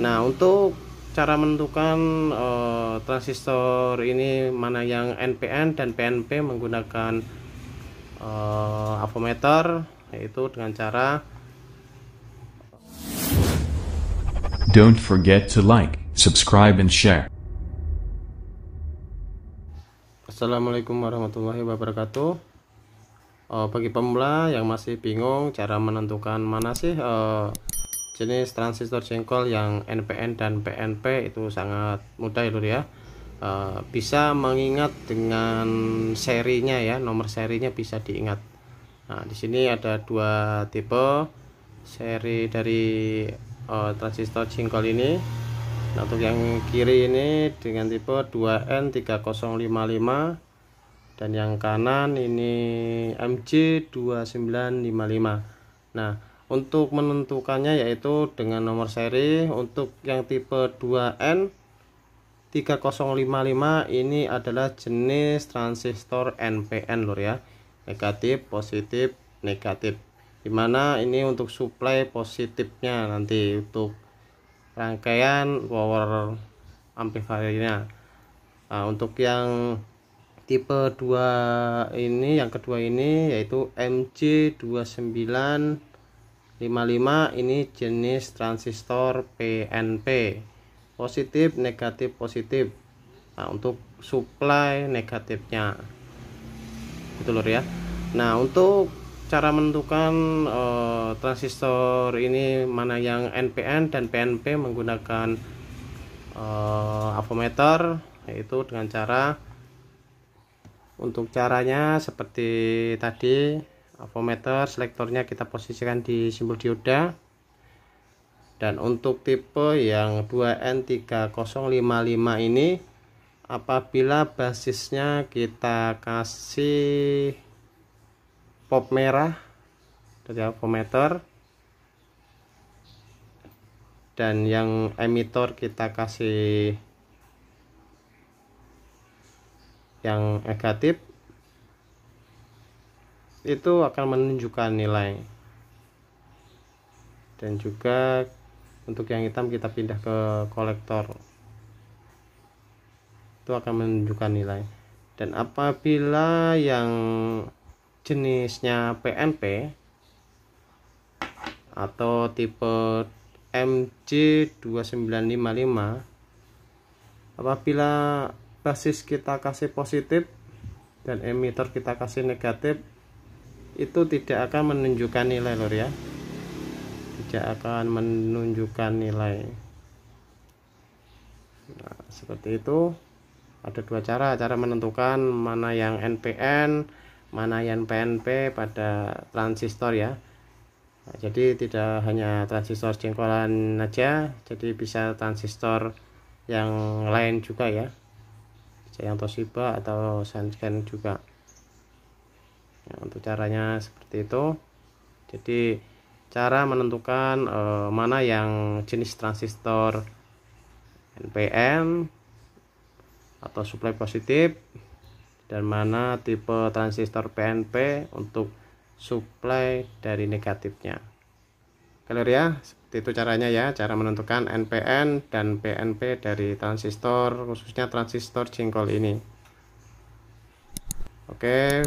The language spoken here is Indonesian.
Nah, untuk cara menentukan uh, transistor ini mana yang NPN dan PNP menggunakan uh, avometer yaitu dengan cara Don't forget to like, subscribe and share. Assalamualaikum warahmatullahi wabarakatuh. Uh, bagi pemula yang masih bingung cara menentukan mana sih uh, jenis transistor jengkol yang NPN dan PNP itu sangat mudah ya lur ya e, bisa mengingat dengan serinya ya nomor serinya bisa diingat nah di sini ada dua tipe seri dari e, transistor jengkol ini nah untuk yang kiri ini dengan tipe 2N3055 dan yang kanan ini mc 2955 nah untuk menentukannya yaitu dengan nomor seri untuk yang tipe 2N 3055 ini adalah jenis transistor NPN lur ya negatif positif negatif dimana ini untuk supply positifnya nanti untuk rangkaian power amplifiernya nah, untuk yang tipe 2 ini yang kedua ini yaitu MJ29 55 ini jenis transistor PNP positif negatif positif nah, untuk supply negatifnya itu lur ya nah untuk cara menentukan eh, transistor ini mana yang NPN dan PNP menggunakan e, avometer yaitu dengan cara untuk caranya seperti tadi avometer selektornya kita posisikan di simbol dioda dan untuk tipe yang 2N3055 ini apabila basisnya kita kasih pop merah dari avometer dan yang emitor kita kasih yang negatif itu akan menunjukkan nilai dan juga untuk yang hitam kita pindah ke kolektor itu akan menunjukkan nilai dan apabila yang jenisnya PNP atau tipe MJ2955 apabila basis kita kasih positif dan emitter kita kasih negatif itu tidak akan menunjukkan nilai lor ya tidak akan menunjukkan nilai nah, seperti itu ada dua cara cara menentukan mana yang NPN mana yang PNP pada transistor ya nah, jadi tidak hanya transistor jengkolan aja jadi bisa transistor yang lain juga ya yang Toshiba atau Sanken juga ya, untuk caranya seperti itu jadi cara menentukan e, mana yang jenis transistor NPN atau suplai positif dan mana tipe transistor PNP untuk suplai dari negatifnya kalian ya seperti itu caranya ya cara menentukan NPN dan PNP dari transistor khususnya transistor jengkol ini oke